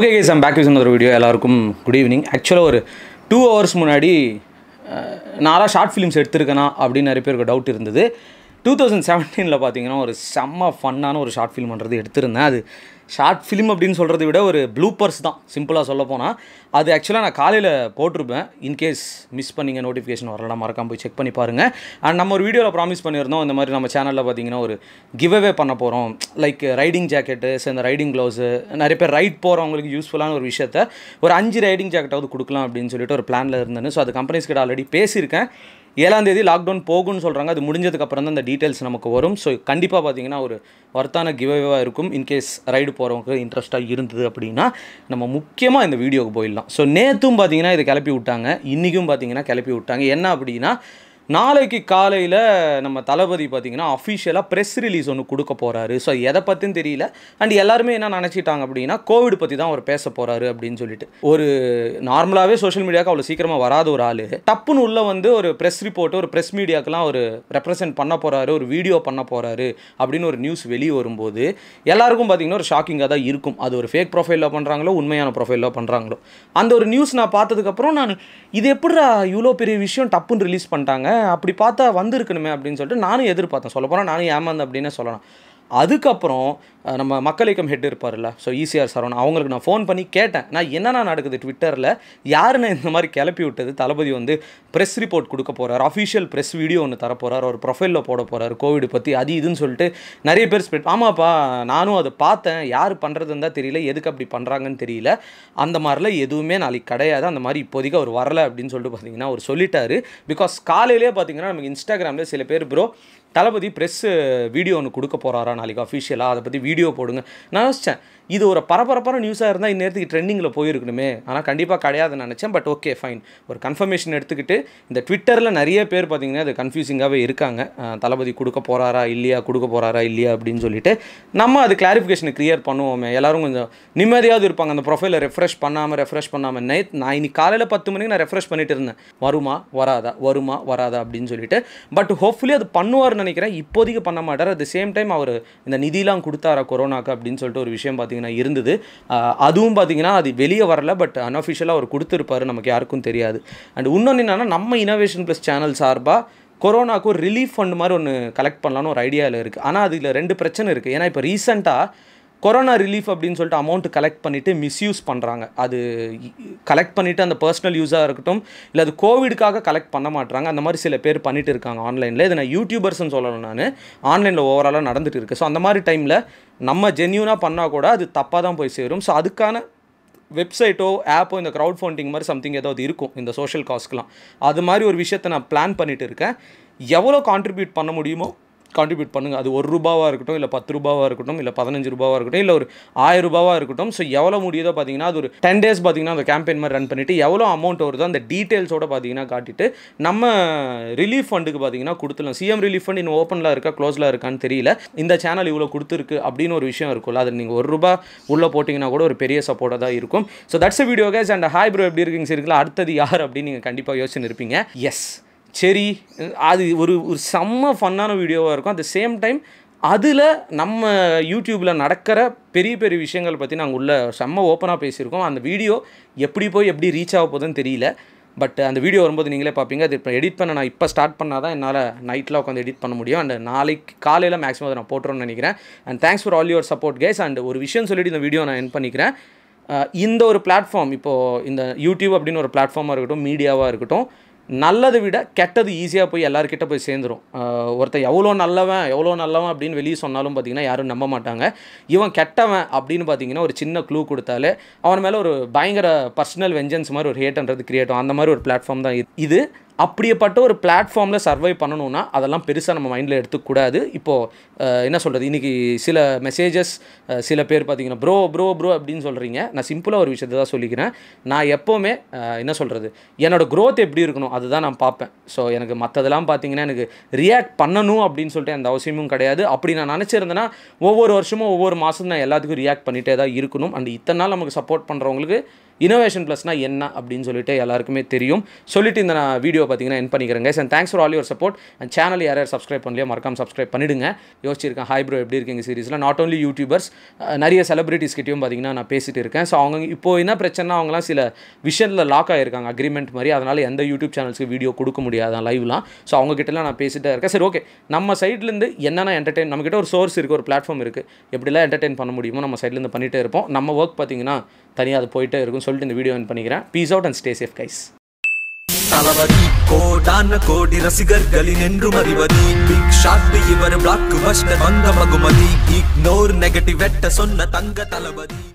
okay case back விஸ் ஒரு video எல்லாருக்கும் good evening ஆக்சுவலாக ஒரு டூ ஹவர்ஸ் முன்னாடி நானாக ஷார்ட் ஃபிலிம்ஸ் எடுத்திருக்கேனா அப்படின்னு நிறைய பேருக்கு டவுட் இருந்தது டூ தௌசண்ட் செவன்டீனில் பார்த்தீங்கன்னா ஒரு செம்ம ஃபன்னான ஒரு ஷார்ட் ஃபிலிம் பண்ணுறது எடுத்திருந்தேன் அது ஷார்ட் ஃபிலிம் அப்படின்னு சொல்கிறத விட ஒரு ப்ளூப்பர்ஸ் தான் சிம்பிளாக சொல்ல போனால் அது ஆக்சுவலாக நான் காலையில் போட்டிருப்பேன் இன்கேஸ் மிஸ் பண்ணிங்க நோட்டிஃபிகேஷன் வரலாம் மறக்காம போய் செக் பண்ணி பாருங்கள் அண்ட் நம்ம ஒரு வீடியோவில் ப்ராமிஸ் பண்ணியிருந்தோம் இந்த மாதிரி நம்ம சேனலில் பார்த்தீங்கன்னா ஒரு கிவ் அவே பண்ண போகிறோம் லைக் ரைடிங் ஜாக்கெட்டு இந்த ரைடிங் க்ளவுஸு நிறைய பேர் ரைட் போகிறவங்களுக்கு யூஸ்ஃபுல்லான ஒரு விஷயத்த ஒரு அஞ்சு ரைடிங் ஜாக்கெட்டாவது கொடுக்கலாம் அப்படின்னு சொல்லிட்டு ஒரு பிளானில் இருந்தேன் ஸோ அது கம்பெனிஸ் கிட்ட ஆல்ரெடி பேசியிருக்கேன் ஏழாம் தேதி லாக்டவுன் போகும்னு சொல்கிறாங்க அது அப்புறம் தான் அந்த டீட்டெயில்ஸ் நமக்கு வரும் ஸோ கண்டிப்பாக பார்த்தீங்கன்னா ஒரு ஒர்த்தான கிவேவாக இருக்கும் இன்கேஸ் ரைடு போகிறவங்க இன்ட்ரெஸ்ட்டாக இருந்தது அப்படின்னா நம்ம முக்கியமாக இந்த வீடியோவுக்கு போயிடலாம் ஸோ நேற்றும் பார்த்தீங்கன்னா இதை கிளப்பி விட்டாங்க இன்றைக்கும் பார்த்தீங்கன்னா கிளப்பி விட்டாங்க என்ன அப்படின்னா நாளைக்கு காலையில் நம்ம தளபதி பார்த்திங்கன்னா அஃபிஷியலாக ப்ரெஸ் ரிலீஸ் ஒன்று கொடுக்க போகிறாரு ஸோ எதை பற்றியும் தெரியல அண்ட் எல்லாருமே என்ன நினச்சிட்டாங்க அப்படின்னா கோவிட் பற்றி தான் அவர் பேச போகிறாரு அப்படின்னு சொல்லிட்டு ஒரு நார்மலாகவே சோஷியல் மீடியாவுக்கு அவ்வளோ சீக்கிரமாக வராத ஒரு ஆள் டப்புன்னு உள்ளே வந்து ஒரு ப்ரெஸ் ரிப்போர்ட் ஒரு ப்ரெஸ் மீடியாக்கெலாம் ஒரு ரெப்ரசென்ட் பண்ண போகிறாரு ஒரு வீடியோ பண்ண போகிறாரு அப்படின்னு ஒரு நியூஸ் வெளியே வரும்போது எல்லாருக்கும் பார்த்திங்கன்னா ஒரு ஷாக்கிங்காக தான் இருக்கும் அது ஒரு ஃபேக் ப்ரொஃபைலில் பண்ணுறாங்களோ உண்மையான ப்ரொஃபைலில் பண்ணுறாங்களோ அந்த ஒரு நியூஸ் நான் பார்த்ததுக்கப்புறம் நான் இது எப்படி இவ்வளோ பெரிய விஷயம் டப்புன்னு ரிலீஸ் பண்ணிட்டாங்க அப்படி பார்த்தா வந்திருக்கணுமே அப்படின்னு சொல்லிட்டு நானும் எதிர்பார்த்தேன் சொல்ல போனால் நானும் ஏமாந்து அப்படின்னு சொல்லலாம் அதுக்கப்புறம் நம்ம மக்கள் இயக்கம் ஹெட் இருப்பார்ல ஸோ ஈசிஆர் e சரவணன் அவங்களுக்கு நான் ஃபோன் பண்ணி கேட்டேன் நான் என்னென்ன நடக்குது ட்விட்டரில் யாருன்னு இந்த மாதிரி கிளப்பி விட்டது தளபதி வந்து ப்ரெஸ் ரிப்போர்ட் கொடுக்க போகிறார் அஃபீஷியல் ப்ரெஸ் வீடியோ ஒன்று தரப்போகிறார் ஒரு ப்ரொஃபைலில் போட போகிறார் கோவிட் பற்றி அது இதுன்னு சொல்லிட்டு நிறைய பேர் ஸ்பெட் ஆமாப்பா நானும் அதை பார்த்தேன் யார் பண்ணுறதுன்னு தான் தெரியல எதுக்கு அப்படி பண்ணுறாங்கன்னு தெரியல அந்த மாதிரிலாம் எதுவுமே நாளைக்கு கிடையாது அந்த மாதிரி இப்போதைக்கு அவர் வரலை அப்படின்னு சொல்லிட்டு பார்த்தீங்கன்னா அவர் சொல்லிட்டாரு பிகாஸ் காலையிலே பார்த்தீங்கன்னா நமக்கு இன்ஸ்டாகிராமில் சில பேர் ப்ரோ தளபதி ப்ரெஸ்ஸு வீடியோ ஒன்று கொடுக்க போகிறாரா நாளைக்கு அஃபீஷியலாக அதை பற்றி வீடியோ போடுங்க நான் யோசித்தேன் இது ஒரு பரபரப்பான நியூஸாக இருந்தால் இந்நேரத்துக்கு ட்ரெண்டிங்கில் போயிருக்கணுமே ஆனால் கண்டிப்பாக கிடையாதுன்னு நினச்சேன் பட் ஓகே ஃபைன் ஒரு கன்ஃபர்மேஷன் எடுத்துக்கிட்டு இந்த ட்விட்டரில் நிறைய பேர் பார்த்தீங்கன்னா அது கன்ஃபியூசிங்காகவே இருக்காங்க தளபதி கொடுக்க போகிறாரா இல்லையா கொடுக்க போகிறாரா இல்லையா அப்படின்னு சொல்லிட்டு நம்ம அது கிளாரிஃபிகேஷனை கிளியர் பண்ணுவோமே எல்லோரும் கொஞ்சம் நிம்மதியாவது இருப்பாங்க அந்த ப்ரொஃபைலை ரெஃப்ரெஷ் பண்ணாமல் ரெஃப்ரெஷ் பண்ணாமல் நைட் நான் இன்னைக்கு காலையில் பத்து மணிக்கு நான் ரெஃப்ரெஷ் பண்ணிட்டு இருந்தேன் வருமா வராதா வருமா வராதா அப்படின்னு சொல்லிட்டு பட் ஹோப்ஃபுல்லி அது பண்ணுவார்னு நினைக்கிறேன் இப்போதைக்கு பண்ண மாட்டார் அட் த சேம் டைம் அவர் இந்த நிதிலாம் கொடுத்தாரா கொரோனாக்கு அப்படின்னு சொல்லிட்டு ஒரு விஷயம் பார்த்தீங்கன்னா பார்த்தீங்கன்னா இருந்தது அதுவும் பார்த்தீங்கன்னா அது வெளியே வரல பட் அன்அஃபிஷியலாக அவர் கொடுத்துருப்பாரு நமக்கு யாருக்கும் தெரியாது அண்ட் இன்னொன்று என்னென்னா நம்ம இனோவேஷன் ப்ளஸ் சேனல் சார்பாக கொரோனாக்கு ஒரு ரிலீஃப் ஃபண்ட் மாதிரி ஒன்று கலெக்ட் பண்ணலான்னு ஒரு ஐடியாவில் இருக்குது ஆனால் அதில் ரெண்டு பிரச்சனை இருக்குது ஏன்னா இப்போ ரீசெண்டாக கொரோனா ரிலீஃப் அப்படின்னு சொல்லிட்டு அமௌண்ட் கலெக்ட் பண்ணிவிட்டு மிஸ்யூஸ் பண்ணுறாங்க அது கலெக்ட் பண்ணிவிட்டு அந்த பர்சனல் யூஸாக இருக்கட்டும் இல்லை அது கோவிடுக்காக கலெக்ட் பண்ண மாட்டுறாங்க அந்த மாதிரி சில பேர் பண்ணிட்டு இருக்காங்க ஆன்லைனில் இதை நான் யூடியூபர்ஸ்னு சொல்லணும் நான் ஆன்லைனில் ஓவராலாக நடந்துகிட்டு இருக்கு ஸோ அந்த மாதிரி டைமில் நம்ம ஜென்யூனாக பண்ணால் கூட அது தப்பாக தான் போய் சேரும் ஸோ அதுக்கான வெப்சைட்டோ ஆப்போ இந்த க்ரௌட் ஃபண்டிங் மாதிரி சம்திங் ஏதாவது இருக்கும் இந்த சோஷியல் காஸ்ட்லாம் அது மாதிரி ஒரு விஷயத்தை நான் பிளான் பண்ணிகிட்டு இருக்கேன் எவ்வளோ கான்ட்ரிபியூட் பண்ண முடியுமோ கான்ட்ரிபியூட் பண்ணுங்கள் அது ஒரு ரூபாவாக இருக்கட்டும் இல்லை பத்து ரூபாவாக இருக்கட்டும் இல்லை பதினஞ்சு ரூபாவாக இருக்கட்டும் இல்லை ஒரு ஆயிரம் ரூபாவாக இருக்கட்டும் ஸோ எவ்வளோ முடியுதோ பார்த்தீங்கன்னா அது ஒரு டென் டேஸ் பார்த்தீங்கன்னா அந்த கேம்பெயின் மாதிரி ரன் பண்ணிவிட்டு எவ்வளோ அமௌண்ட் வருதோ அந்த டீட்டெயில்ஸோட பார்த்தீங்கன்னா காட்டிட்டு நம்ம ரிலீஃப் ஃபண்டுக்கு பார்த்தீங்கன்னா கொடுத்துலாம் சிஎம் ரிலீஃப் ஃபண்ட் இன்னும் ஓப்பனில் இருக்கா க்ளோஸில் இருக்கான்னு தெரியல இந்த சேனல் இவ்வளோ கொடுத்துருக்கு அப்படின்னு ஒரு விஷயம் இருக்கும்ல அது நீங்கள் ஒரு ரூபா உள்ளே போட்டிங்கன்னா கூட ஒரு பெரிய சப்போர்ட்டாக தான் இருக்கும் so that's video guys and hi bro எப்படி இருக்கீங்க சரிங்களா அடுத்தது யார் அப்படின்னு நீங்கள் கண்டிப்பாக யோசிச்சு இருப்பீங்க எஸ் சரி அது ஒரு ஒரு செம்ம ஃபன்னான வீடியோவாக இருக்கும் அட் த சேம் டைம் அதில் நம்ம யூடியூப்பில் நடக்கிற பெரிய பெரிய விஷயங்கள் பற்றி நாங்கள் உள்ள செம்ம ஓப்பனாக பேசியிருக்கோம் அந்த வீடியோ எப்படி போய் எப்படி ரீச் ஆக போகுதுன்னு தெரியல பட் அந்த வீடியோ வரும்போது நீங்களே பார்ப்பீங்க அது இப்போ எடிட் பண்ண நான் இப்போ ஸ்டார்ட் பண்ணால் தான் என்னால் நைட்டில் உட்காந்து எடிட் பண்ண முடியும் அண்ட் நாளைக்கு காலையில் மேக்ஸிமம் அதை நான் போட்டுறோம்னு நினைக்கிறேன் and thanks for all your support guys and ஒரு விஷயம் சொல்லிட்டு இந்த வீடியோ நான் என் பண்ணிக்கிறேன் இந்த ஒரு பிளாட்ஃபார்ம் இப்போது இந்த யூடியூப் அப்படின்னு ஒரு பிளாட்ஃபார்மாக இருக்கட்டும் மீடியாவாக இருக்கட்டும் நல்லதை விட கெட்டது ஈஸியாக போய் எல்லாருக்கிட்ட போய் சேர்ந்துடும் ஒருத்தர் எவ்வளோ நல்லவன் எவ்வளோ நல்லவன் அப்படின்னு வெளியே சொன்னாலும் பார்த்தீங்கன்னா யாரும் நம்ப மாட்டாங்க இவன் கெட்டவன் அப்படின்னு பார்த்தீங்கன்னா ஒரு சின்ன க்ளூ கொடுத்தாலே அவன் மேலே ஒரு பயங்கர பர்சனல் வெஞ்சன்ஸ் மாதிரி ஒரு ஹேட்ன்றது கிரியேட் ஆகும் அந்த மாதிரி ஒரு பிளாட்ஃபார்ம் தான் இது அப்படியேப்பட்ட ஒரு பிளாட்ஃபார்மில் சர்வை பண்ணணும்னா அதெல்லாம் பெருசாக நம்ம மைண்டில் எடுத்துக்கூடாது இப்போது என்ன சொல்கிறது இன்றைக்கி சில மெசேஜஸ் சில பேர் பார்த்தீங்கன்னா ப்ரோ ப்ரோ ப்ரோ அப்படின்னு சொல்கிறீங்க நான் சிம்பிளாக ஒரு விஷயத்தை தான் சொல்லிக்கிறேன் நான் எப்போவுமே என்ன சொல்கிறது என்னோடய க்ரோத் எப்படி இருக்கணும் அதுதான் நான் பார்ப்பேன் ஸோ எனக்கு மற்றதெல்லாம் பார்த்தீங்கன்னா எனக்கு ரியாக்ட் பண்ணணும் அப்படின்னு சொல்லிட்டு அந்த அவசியமும் கிடையாது அப்படி நான் நினச்சிருந்தேன்னா ஒவ்வொரு வருஷமும் ஒவ்வொரு மாதமும் நான் எல்லாத்துக்கும் ரியாக்ட் பண்ணிகிட்டே தான் இருக்கணும் அண்ட் இத்தனை நாள் நமக்கு சப்போர்ட் பண்ணுறவங்களுக்கு இனோவேஷன் ப்ளஸ்னால் என்ன அப்படின்னு சொல்லிட்டு எல்லாருக்குமே தெரியும் சொல்லிட்டு இந்த நான் வீடியோ பார்த்தீங்கன்னா என் பண்ணிக்கிறேங்க sir thanks for all your support and channel யார் யார் சப்ஸ்கிரைப் பண்ணலையோ மறக்காம சப்ஸ்கிரைப் பண்ணிடுங்க யோசிச்சிருக்கேன் ஹைப்ரோ எப்படி இருக்கீங்க சீரிஸில் நாட் ஓன்லி யூடியூபர்ஸ் நிறைய செலிபிரிட்டிஸ் கிட்டேயும் பார்த்தீங்கன்னா நான் பேசிகிட்டு இருக்கேன் ஸோ அவங்க இப்போ என்ன பிரச்சனை அவங்களாம் சில விஷயத்தில் லாக் ஆகிருக்காங்க அக்ரிமெண்ட் மாதிரி அதனால் எந்த யூடியூப் சேனல்ஸ்க்கு வீடியோ கொடுக்க முடியாது லைவ்லாம் ஸோ அவங்ககிட்டலாம் நான் பேசிகிட்டே இருக்கேன் சரி ஓகே நம்ம சைட்லேருந்து என்னென்ன என்டர்டெயின் நம்மக்கிட்ட ஒரு சோர்ஸ் இருக்குது ஒரு பிளாட்ஃபார்ம் இருக்குது எப்படிலாம் என்டர்டெயின் பண்ண முடியுமோ நம்ம சைட்லேருந்து பண்ணிகிட்டே இருப்போம் நம்ம ஒர்க் பார்த்திங்கன்னா தனியாக அது போயிட்டே இருக்கும் சொல்லிட்டு இந்த வீடியோ என் பண்ணிக்கிறேன் peace out and stay safe guys Thalapathy கோடான கோடி ரசிகர்களின் என்று அறிவதி பிக் ஷாட் இவர் பிளாக் பஸ்டர் வந்த மகுமதி இக்னோர் நெகட்டிவ் வெட்ட சொன்ன தங்க தளபதி